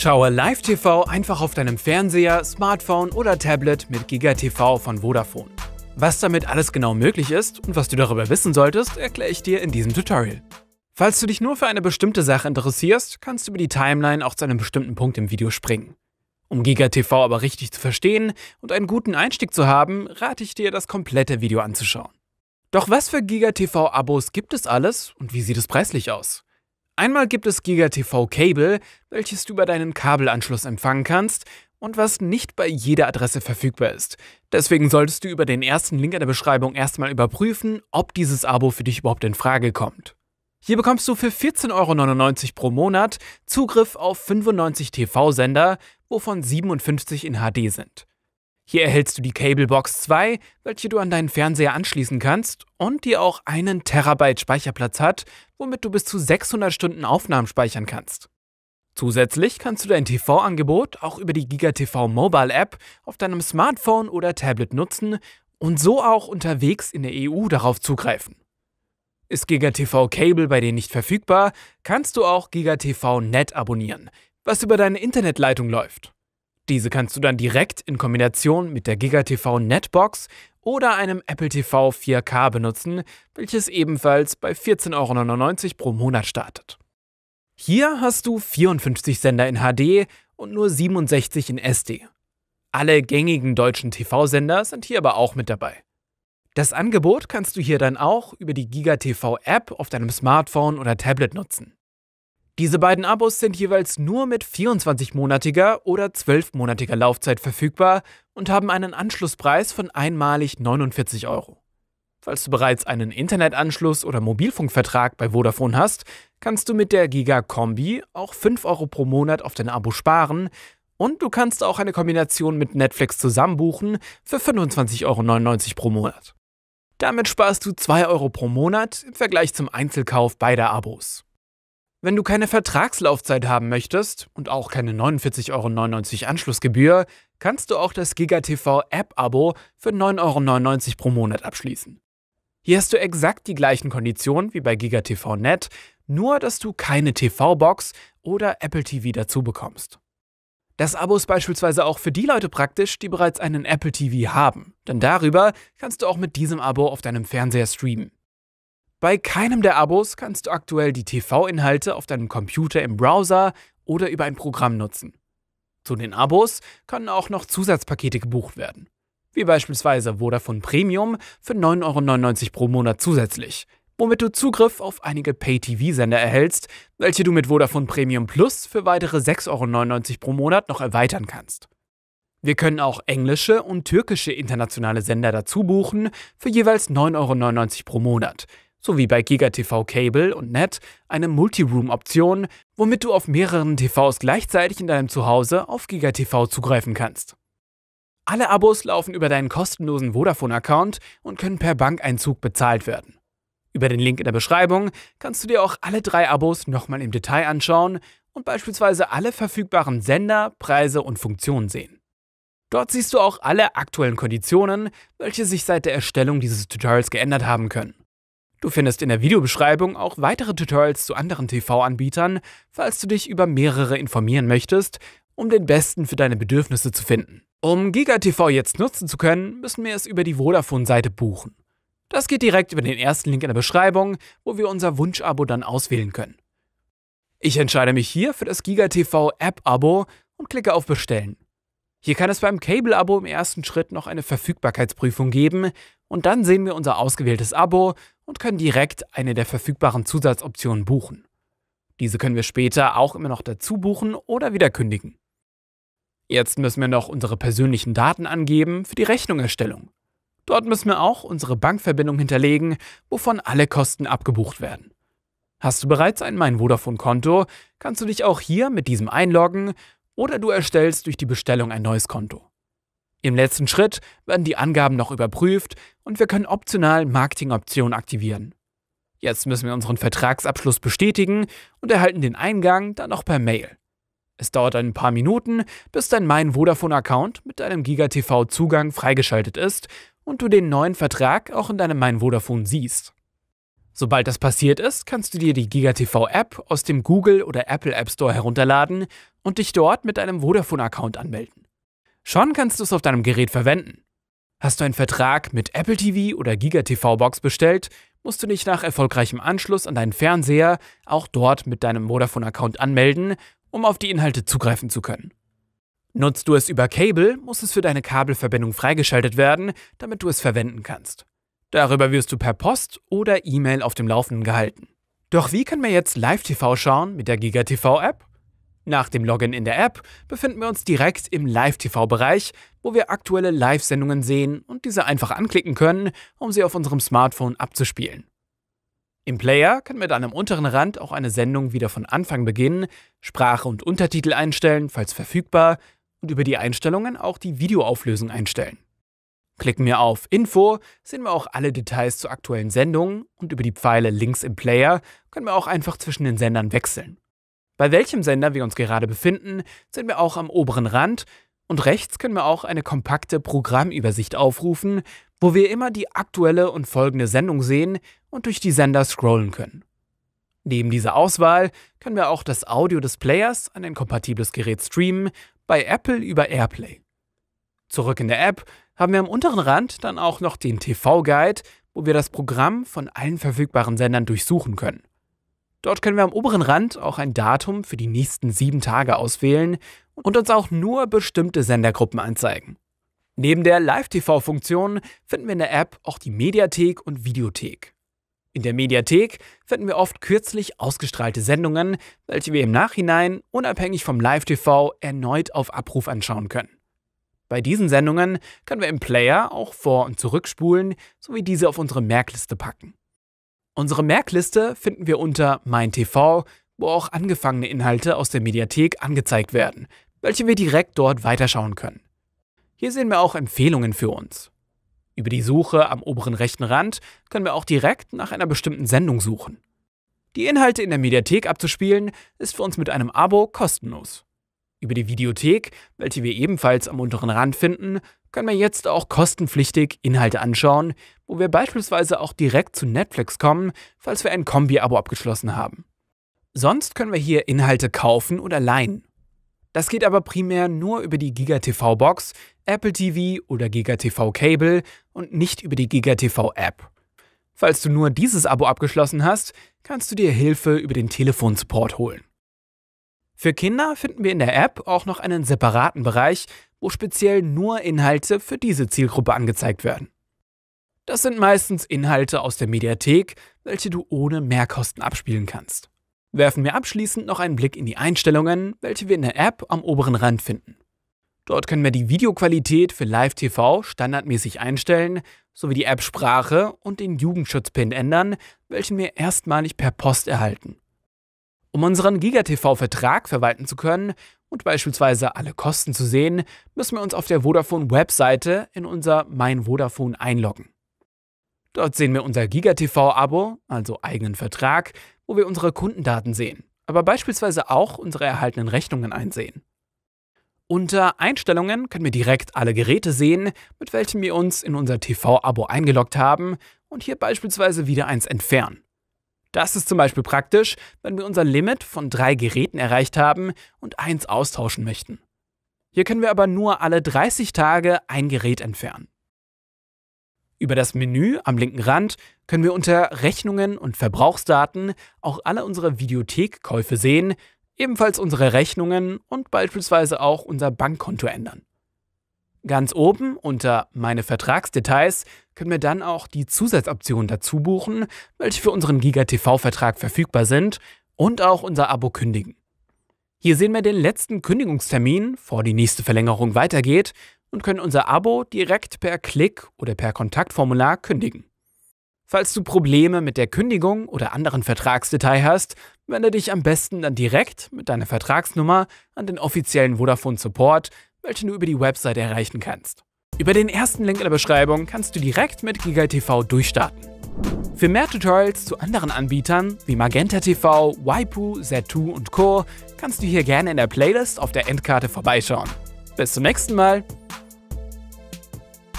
Schaue Live-TV einfach auf deinem Fernseher, Smartphone oder Tablet mit GigaTV von Vodafone. Was damit alles genau möglich ist und was du darüber wissen solltest, erkläre ich dir in diesem Tutorial. Falls du dich nur für eine bestimmte Sache interessierst, kannst du über die Timeline auch zu einem bestimmten Punkt im Video springen. Um GigaTV aber richtig zu verstehen und einen guten Einstieg zu haben, rate ich dir, das komplette Video anzuschauen. Doch was für GigaTV-Abos gibt es alles und wie sieht es preislich aus? Einmal gibt es GigaTV Cable, welches du über deinen Kabelanschluss empfangen kannst und was nicht bei jeder Adresse verfügbar ist. Deswegen solltest du über den ersten Link in der Beschreibung erstmal überprüfen, ob dieses Abo für dich überhaupt in Frage kommt. Hier bekommst du für 14,99 Euro pro Monat Zugriff auf 95 TV-Sender, wovon 57 in HD sind. Hier erhältst du die Cablebox 2, welche du an deinen Fernseher anschließen kannst und die auch einen Terabyte Speicherplatz hat, womit du bis zu 600 Stunden Aufnahmen speichern kannst. Zusätzlich kannst du dein TV-Angebot auch über die GigaTV Mobile App auf deinem Smartphone oder Tablet nutzen und so auch unterwegs in der EU darauf zugreifen. Ist GigaTV Cable bei dir nicht verfügbar, kannst du auch GigaTV Net abonnieren, was über deine Internetleitung läuft. Diese kannst du dann direkt in Kombination mit der GigaTV Netbox oder einem Apple TV 4K benutzen, welches ebenfalls bei 14,99 Euro pro Monat startet. Hier hast du 54 Sender in HD und nur 67 in SD. Alle gängigen deutschen TV-Sender sind hier aber auch mit dabei. Das Angebot kannst du hier dann auch über die GigaTV-App auf deinem Smartphone oder Tablet nutzen. Diese beiden Abos sind jeweils nur mit 24-monatiger oder 12-monatiger Laufzeit verfügbar und haben einen Anschlusspreis von einmalig 49 Euro. Falls du bereits einen Internetanschluss oder Mobilfunkvertrag bei Vodafone hast, kannst du mit der Giga Kombi auch 5 Euro pro Monat auf dein Abo sparen und du kannst auch eine Kombination mit Netflix zusammenbuchen für 25,99 Euro pro Monat. Damit sparst du 2 Euro pro Monat im Vergleich zum Einzelkauf beider Abos. Wenn du keine Vertragslaufzeit haben möchtest und auch keine 49,99 Euro Anschlussgebühr, kannst du auch das GigaTV App-Abo für 9,99 Euro pro Monat abschließen. Hier hast du exakt die gleichen Konditionen wie bei GigaTV Net, nur dass du keine TV-Box oder Apple TV dazu bekommst. Das Abo ist beispielsweise auch für die Leute praktisch, die bereits einen Apple TV haben, denn darüber kannst du auch mit diesem Abo auf deinem Fernseher streamen. Bei keinem der Abos kannst du aktuell die TV-Inhalte auf deinem Computer im Browser oder über ein Programm nutzen. Zu den Abos können auch noch Zusatzpakete gebucht werden, wie beispielsweise Vodafone Premium für 9,99 Euro pro Monat zusätzlich, womit du Zugriff auf einige Pay-TV-Sender erhältst, welche du mit Vodafone Premium Plus für weitere 6,99 Euro pro Monat noch erweitern kannst. Wir können auch englische und türkische internationale Sender dazu buchen für jeweils 9,99 Euro pro Monat – sowie bei GigaTV Cable und Net eine Multiroom-Option, womit du auf mehreren TVs gleichzeitig in deinem Zuhause auf GigaTV zugreifen kannst. Alle Abos laufen über deinen kostenlosen Vodafone-Account und können per Bankeinzug bezahlt werden. Über den Link in der Beschreibung kannst du dir auch alle drei Abos nochmal im Detail anschauen und beispielsweise alle verfügbaren Sender, Preise und Funktionen sehen. Dort siehst du auch alle aktuellen Konditionen, welche sich seit der Erstellung dieses Tutorials geändert haben können. Du findest in der Videobeschreibung auch weitere Tutorials zu anderen TV-Anbietern, falls du dich über mehrere informieren möchtest, um den besten für deine Bedürfnisse zu finden. Um GigaTV jetzt nutzen zu können, müssen wir es über die Vodafone-Seite buchen. Das geht direkt über den ersten Link in der Beschreibung, wo wir unser Wunschabo dann auswählen können. Ich entscheide mich hier für das GigaTV App-Abo und klicke auf Bestellen. Hier kann es beim Cable-Abo im ersten Schritt noch eine Verfügbarkeitsprüfung geben und dann sehen wir unser ausgewähltes Abo und können direkt eine der verfügbaren Zusatzoptionen buchen. Diese können wir später auch immer noch dazu buchen oder wieder kündigen. Jetzt müssen wir noch unsere persönlichen Daten angeben für die Rechnungerstellung. Dort müssen wir auch unsere Bankverbindung hinterlegen, wovon alle Kosten abgebucht werden. Hast du bereits ein Mein Vodafone-Konto, kannst du dich auch hier mit diesem einloggen oder du erstellst durch die Bestellung ein neues Konto. Im letzten Schritt werden die Angaben noch überprüft und wir können optional Marketingoptionen aktivieren. Jetzt müssen wir unseren Vertragsabschluss bestätigen und erhalten den Eingang dann auch per Mail. Es dauert ein paar Minuten, bis dein Mein Vodafone-Account mit deinem GigaTV-Zugang freigeschaltet ist und du den neuen Vertrag auch in deinem Mein Vodafone siehst. Sobald das passiert ist, kannst du dir die GigaTV-App aus dem Google oder Apple App Store herunterladen und dich dort mit deinem Vodafone-Account anmelden. Schon kannst du es auf deinem Gerät verwenden. Hast du einen Vertrag mit Apple TV oder Giga TV Box bestellt, musst du dich nach erfolgreichem Anschluss an deinen Fernseher auch dort mit deinem Vodafone-Account anmelden, um auf die Inhalte zugreifen zu können. Nutzt du es über Cable, muss es für deine Kabelverbindung freigeschaltet werden, damit du es verwenden kannst. Darüber wirst du per Post oder E-Mail auf dem Laufenden gehalten. Doch wie kann man jetzt Live-TV schauen mit der Giga TV-App? Nach dem Login in der App befinden wir uns direkt im Live-TV-Bereich, wo wir aktuelle Live-Sendungen sehen und diese einfach anklicken können, um sie auf unserem Smartphone abzuspielen. Im Player können wir dann am unteren Rand auch eine Sendung wieder von Anfang beginnen, Sprache und Untertitel einstellen, falls verfügbar, und über die Einstellungen auch die Videoauflösung einstellen. Klicken wir auf Info, sehen wir auch alle Details zur aktuellen Sendung und über die Pfeile links im Player können wir auch einfach zwischen den Sendern wechseln. Bei welchem Sender wir uns gerade befinden, sind wir auch am oberen Rand und rechts können wir auch eine kompakte Programmübersicht aufrufen, wo wir immer die aktuelle und folgende Sendung sehen und durch die Sender scrollen können. Neben dieser Auswahl können wir auch das Audio des Players an ein kompatibles Gerät streamen, bei Apple über AirPlay. Zurück in der App haben wir am unteren Rand dann auch noch den TV-Guide, wo wir das Programm von allen verfügbaren Sendern durchsuchen können. Dort können wir am oberen Rand auch ein Datum für die nächsten sieben Tage auswählen und uns auch nur bestimmte Sendergruppen anzeigen. Neben der Live-TV-Funktion finden wir in der App auch die Mediathek und Videothek. In der Mediathek finden wir oft kürzlich ausgestrahlte Sendungen, welche wir im Nachhinein unabhängig vom Live-TV erneut auf Abruf anschauen können. Bei diesen Sendungen können wir im Player auch vor- und zurückspulen sowie diese auf unsere Merkliste packen. Unsere Merkliste finden wir unter Mein TV, wo auch angefangene Inhalte aus der Mediathek angezeigt werden, welche wir direkt dort weiterschauen können. Hier sehen wir auch Empfehlungen für uns. Über die Suche am oberen rechten Rand können wir auch direkt nach einer bestimmten Sendung suchen. Die Inhalte in der Mediathek abzuspielen ist für uns mit einem Abo kostenlos. Über die Videothek, welche wir ebenfalls am unteren Rand finden, können wir jetzt auch kostenpflichtig Inhalte anschauen, wo wir beispielsweise auch direkt zu Netflix kommen, falls wir ein Kombi-Abo abgeschlossen haben. Sonst können wir hier Inhalte kaufen oder leihen. Das geht aber primär nur über die gigatv Box, Apple TV oder gigatv Cable und nicht über die gigatv App. Falls du nur dieses Abo abgeschlossen hast, kannst du dir Hilfe über den Telefonsupport holen. Für Kinder finden wir in der App auch noch einen separaten Bereich, wo speziell nur Inhalte für diese Zielgruppe angezeigt werden. Das sind meistens Inhalte aus der Mediathek, welche du ohne Mehrkosten abspielen kannst. Werfen wir abschließend noch einen Blick in die Einstellungen, welche wir in der App am oberen Rand finden. Dort können wir die Videoqualität für Live-TV standardmäßig einstellen, sowie die App-Sprache und den Jugendschutz-Pin ändern, welchen wir erstmalig per Post erhalten. Um unseren GigaTV-Vertrag verwalten zu können und beispielsweise alle Kosten zu sehen, müssen wir uns auf der Vodafone-Webseite in unser Mein Vodafone einloggen. Dort sehen wir unser GigaTV-Abo, also eigenen Vertrag, wo wir unsere Kundendaten sehen, aber beispielsweise auch unsere erhaltenen Rechnungen einsehen. Unter Einstellungen können wir direkt alle Geräte sehen, mit welchen wir uns in unser TV-Abo eingeloggt haben und hier beispielsweise wieder eins entfernen. Das ist zum Beispiel praktisch, wenn wir unser Limit von drei Geräten erreicht haben und eins austauschen möchten. Hier können wir aber nur alle 30 Tage ein Gerät entfernen. Über das Menü am linken Rand können wir unter Rechnungen und Verbrauchsdaten auch alle unsere Videothekkäufe sehen, ebenfalls unsere Rechnungen und beispielsweise auch unser Bankkonto ändern. Ganz oben unter Meine Vertragsdetails können wir dann auch die Zusatzoptionen dazu buchen, welche für unseren GigaTV-Vertrag verfügbar sind und auch unser Abo kündigen. Hier sehen wir den letzten Kündigungstermin, vor die nächste Verlängerung weitergeht und können unser Abo direkt per Klick oder per Kontaktformular kündigen. Falls du Probleme mit der Kündigung oder anderen Vertragsdetail hast, wende dich am besten dann direkt mit deiner Vertragsnummer an den offiziellen Vodafone Support welchen du über die Website erreichen kannst. Über den ersten Link in der Beschreibung kannst du direkt mit GigaTV durchstarten. Für mehr Tutorials zu anderen Anbietern wie Magenta TV, Waipu, Z2 und Co. kannst du hier gerne in der Playlist auf der Endkarte vorbeischauen. Bis zum nächsten Mal!